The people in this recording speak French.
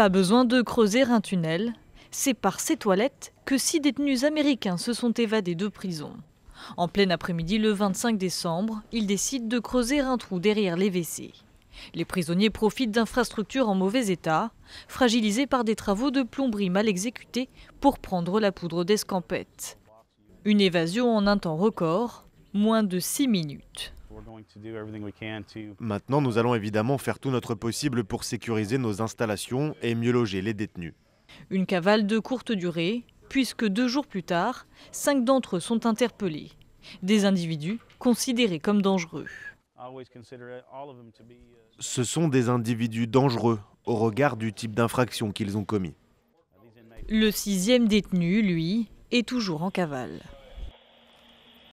Pas besoin de creuser un tunnel. C'est par ces toilettes que six détenus américains se sont évadés de prison. En plein après-midi, le 25 décembre, ils décident de creuser un trou derrière les WC. Les prisonniers profitent d'infrastructures en mauvais état, fragilisées par des travaux de plomberie mal exécutés pour prendre la poudre d'escampette. Une évasion en un temps record, moins de 6 minutes. Maintenant, nous allons évidemment faire tout notre possible pour sécuriser nos installations et mieux loger les détenus. Une cavale de courte durée, puisque deux jours plus tard, cinq d'entre eux sont interpellés. Des individus considérés comme dangereux. Uh, Ce sont des individus dangereux au regard du type d'infraction qu'ils ont commis. Le sixième détenu, lui, est toujours en cavale.